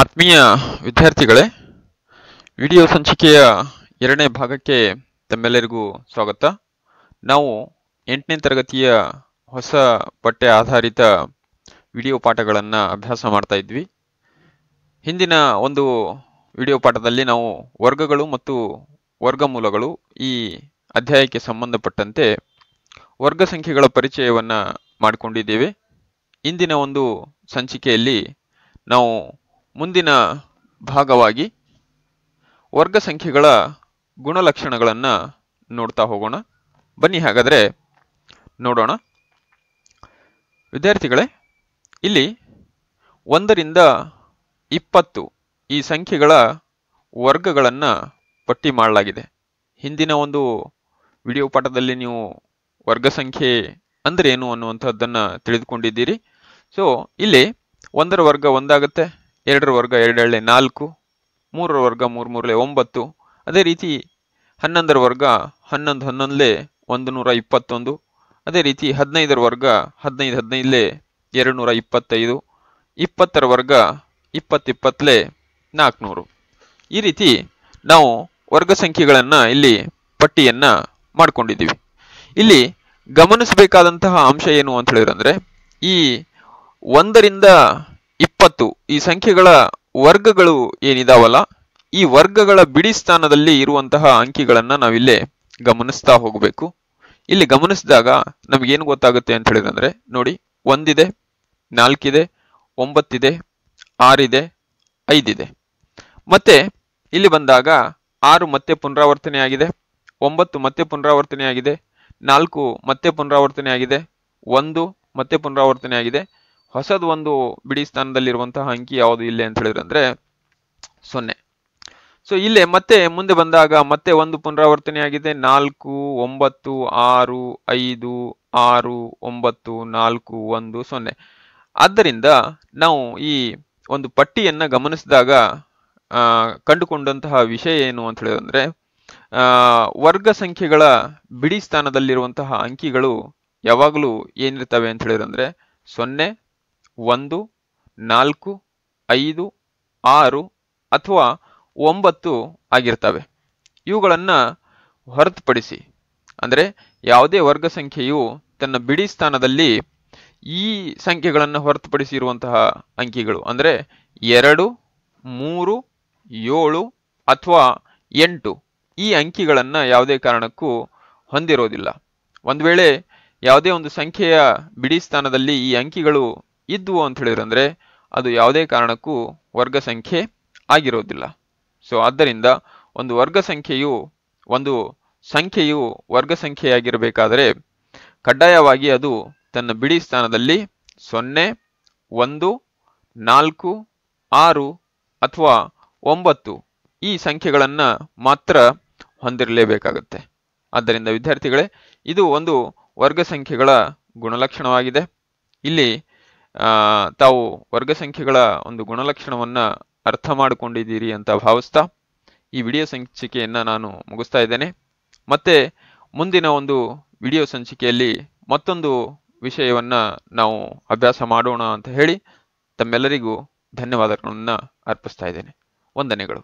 ಆತ್ಮೀಯ ವಿದ್ಯಾರ್ಥಿಗಳೇ ವಿಡಿಯೋ ಸಂಚಿಕೆಯ ಎರಡನೇ ಭಾಗಕ್ಕೆ ತಮ್ಮೆಲ್ಲರಿಗೂ ಸ್ವಾಗತ ನಾವು ಎಂಟನೇ ತರಗತಿಯ ಹೊಸ ಪಠ್ಯ ಆಧಾರಿತ ವಿಡಿಯೋ ಪಾಠಗಳನ್ನು ಅಭ್ಯಾಸ ಮಾಡ್ತಾ ಇದ್ವಿ ಹಿಂದಿನ ಒಂದು ವಿಡಿಯೋ ಪಾಠದಲ್ಲಿ ನಾವು ವರ್ಗಗಳು ಮತ್ತು ವರ್ಗಮೂಲಗಳು ಈ ಅಧ್ಯಾಯಕ್ಕೆ ಸಂಬಂಧಪಟ್ಟಂತೆ ವರ್ಗ ಸಂಖ್ಯೆಗಳ ಪರಿಚಯವನ್ನು ಮಾಡಿಕೊಂಡಿದ್ದೇವೆ ಇಂದಿನ ಒಂದು ಸಂಚಿಕೆಯಲ್ಲಿ ನಾವು ಮುಂದಿನ ಭಾಗವಾಗಿ ವರ್ಗ ಸಂಖ್ಯೆಗಳ ಗುಣಲಕ್ಷಣಗಳನ್ನು ನೋಡ್ತಾ ಹೋಗೋಣ ಬನ್ನಿ ಹಾಗಾದರೆ ನೋಡೋಣ ವಿದ್ಯಾರ್ಥಿಗಳೇ ಇಲ್ಲಿ ಒಂದರಿಂದ ಇಪ್ಪತ್ತು ಈ ಸಂಖ್ಯೆಗಳ ವರ್ಗಗಳನ್ನು ಪಟ್ಟಿ ಮಾಡಲಾಗಿದೆ ಹಿಂದಿನ ಒಂದು ವಿಡಿಯೋ ಪಾಠದಲ್ಲಿ ನೀವು ವರ್ಗ ಸಂಖ್ಯೆ ಅಂದರೆ ಏನು ಅನ್ನುವಂಥದ್ದನ್ನು ತಿಳಿದುಕೊಂಡಿದ್ದೀರಿ ಸೊ ಇಲ್ಲಿ ಒಂದರ ವರ್ಗ ಒಂದಾಗುತ್ತೆ ಎರಡರ ವರ್ಗ ಎರಡೆರಳೆ ನಾಲ್ಕು ಮೂರರ ವರ್ಗ ಮೂರು ಮೂರಲೆ ಒಂಬತ್ತು ಅದೇ ರೀತಿ ಹನ್ನೊಂದರ ವರ್ಗ ಹನ್ನೊಂದು ಹನ್ನೊಂದಲೇ ಒಂದು ನೂರ ಇಪ್ಪತ್ತೊಂದು ಅದೇ ರೀತಿ ಹದಿನೈದರ ವರ್ಗ ಹದಿನೈದು ಹದಿನೈದಲೇ ಎರಡು ನೂರ ಇಪ್ಪತ್ತೈದು ಇಪ್ಪತ್ತರ ವರ್ಗ ಇಪ್ಪತ್ತಿಪ್ಪತ್ತಲೇ ನಾಲ್ಕುನೂರು ಈ ರೀತಿ ನಾವು ವರ್ಗ ಸಂಖ್ಯೆಗಳನ್ನು ಇಲ್ಲಿ ಪಟ್ಟಿಯನ್ನು ಮಾಡಿಕೊಂಡಿದ್ದೀವಿ ಇಲ್ಲಿ ಗಮನಿಸಬೇಕಾದಂತಹ ಅಂಶ ಏನು ಅಂತ ಹೇಳಿದ್ರೆ ಈ ಒಂದರಿಂದ ಇಪ್ಪತ್ತು ಈ ಸಂಖ್ಯೆಗಳ ವರ್ಗಗಳು ಏನಿದಾವಲ್ಲ ಈ ವರ್ಗಗಳ ಬಿಡಿ ಸ್ಥಾನದಲ್ಲಿ ಇರುವಂತಹ ಅಂಕಿಗಳನ್ನ ನಾವಿಲ್ಲಿ ಗಮನಿಸ್ತಾ ಹೋಗಬೇಕು ಇಲ್ಲಿ ಗಮನಿಸಿದಾಗ ನಮಗೇನು ಗೊತ್ತಾಗುತ್ತೆ ಅಂತ ಹೇಳಿದ್ರೆ ನೋಡಿ ಒಂದಿದೆ ನಾಲ್ಕಿದೆ ಒಂಬತ್ತಿದೆ ಆರಿದೆ ಐದಿದೆ ಮತ್ತೆ ಇಲ್ಲಿ ಬಂದಾಗ ಆರು ಮತ್ತೆ ಪುನರಾವರ್ತನೆ ಆಗಿದೆ ಒಂಬತ್ತು ಮತ್ತೆ ಪುನರಾವರ್ತನೆ ಆಗಿದೆ ನಾಲ್ಕು ಮತ್ತೆ ಪುನರಾವರ್ತನೆ ಆಗಿದೆ ಒಂದು ಮತ್ತೆ ಪುನರಾವರ್ತನೆ ಆಗಿದೆ ಹೊಸದು ಒಂದು ಬಿಡಿ ಸ್ಥಾನದಲ್ಲಿರುವಂತಹ ಅಂಕಿ ಯಾವುದು ಇಲ್ಲೇ ಅಂತ ಹೇಳಿದ್ರಂದ್ರೆ ಸೊನ್ನೆ ಸೊ ಇಲ್ಲೇ ಮತ್ತೆ ಮುಂದೆ ಬಂದಾಗ ಮತ್ತೆ ಒಂದು ಪುನರಾವರ್ತನೆ ಆಗಿದೆ ನಾಲ್ಕು ಒಂಬತ್ತು ಆರು ಐದು ಆರು ಒಂಬತ್ತು ನಾಲ್ಕು ಒಂದು ಸೊನ್ನೆ ಆದ್ದರಿಂದ ನಾವು ಈ ಒಂದು ಪಟ್ಟಿಯನ್ನು ಗಮನಿಸಿದಾಗ ಕಂಡುಕೊಂಡಂತಹ ವಿಷಯ ಏನು ಅಂತ ಹೇಳಿದ್ರೆ ವರ್ಗ ಸಂಖ್ಯೆಗಳ ಬಿಡಿ ಸ್ಥಾನದಲ್ಲಿರುವಂತಹ ಅಂಕಿಗಳು ಯಾವಾಗಲೂ ಏನಿರ್ತವೆ ಅಂತ ಹೇಳಿದ್ರೆ ಸೊನ್ನೆ ಒಂದು ನಾಲ್ಕು ಐದು ಆರು ಅಥವಾ ಒಂಬತ್ತು ಆಗಿರ್ತವೆ ಇವುಗಳನ್ನು ಹೊರತುಪಡಿಸಿ ಅಂದರೆ ಯಾವುದೇ ವರ್ಗ ಸಂಖ್ಯೆಯು ತನ್ನ ಬಿಡಿ ಸ್ಥಾನದಲ್ಲಿ ಈ ಸಂಖ್ಯೆಗಳನ್ನು ಹೊರತುಪಡಿಸಿ ಇರುವಂತಹ ಅಂಕಿಗಳು ಅಂದರೆ ಎರಡು ಮೂರು ಏಳು ಅಥವಾ ಎಂಟು ಈ ಅಂಕಿಗಳನ್ನು ಯಾವುದೇ ಕಾರಣಕ್ಕೂ ಹೊಂದಿರೋದಿಲ್ಲ ಒಂದು ವೇಳೆ ಯಾವುದೇ ಒಂದು ಸಂಖ್ಯೆಯ ಬಿಡಿ ಸ್ಥಾನದಲ್ಲಿ ಈ ಅಂಕಿಗಳು ಇದ್ವು ಅಂತ ಹೇಳಿದ್ರಂದ್ರೆ ಅದು ಯಾವುದೇ ಕಾರಣಕ್ಕೂ ವರ್ಗ ಸಂಖ್ಯೆ ಆಗಿರೋದಿಲ್ಲ ಸೊ ಆದ್ದರಿಂದ ಒಂದು ವರ್ಗ ಸಂಖ್ಯೆಯು ಒಂದು ಸಂಖ್ಯೆಯು ವರ್ಗ ಸಂಖ್ಯೆಯಾಗಿರಬೇಕಾದರೆ ಕಡ್ಡಾಯವಾಗಿ ಅದು ತನ್ನ ಬಿಡಿ ಸ್ಥಾನದಲ್ಲಿ ಸೊನ್ನೆ ಒಂದು ನಾಲ್ಕು ಆರು ಅಥವಾ ಒಂಬತ್ತು ಈ ಸಂಖ್ಯೆಗಳನ್ನು ಮಾತ್ರ ಹೊಂದಿರಲೇಬೇಕಾಗುತ್ತೆ ಆದ್ದರಿಂದ ವಿದ್ಯಾರ್ಥಿಗಳೇ ಇದು ಒಂದು ವರ್ಗ ಸಂಖ್ಯೆಗಳ ಗುಣಲಕ್ಷಣವಾಗಿದೆ ಇಲ್ಲಿ ತಾವು ವರ್ಗ ಸಂಖ್ಯೆಗಳ ಒಂದು ಗುಣಲಕ್ಷಣವನ್ನ ಅರ್ಥ ಮಾಡಿಕೊಂಡಿದ್ದೀರಿ ಅಂತ ಭಾವಿಸ್ತಾ ಈ ವಿಡಿಯೋ ಸಂಚಿಕೆಯನ್ನ ನಾನು ಮುಗಿಸ್ತಾ ಇದ್ದೇನೆ ಮತ್ತೆ ಮುಂದಿನ ಒಂದು ವಿಡಿಯೋ ಸಂಚಿಕೆಯಲ್ಲಿ ಮತ್ತೊಂದು ವಿಷಯವನ್ನ ನಾವು ಅಭ್ಯಾಸ ಮಾಡೋಣ ಅಂತ ಹೇಳಿ ತಮ್ಮೆಲ್ಲರಿಗೂ ಧನ್ಯವಾದಗಳನ್ನು ಅರ್ಪಿಸ್ತಾ ಇದ್ದೇನೆ ವಂದನೆಗಳು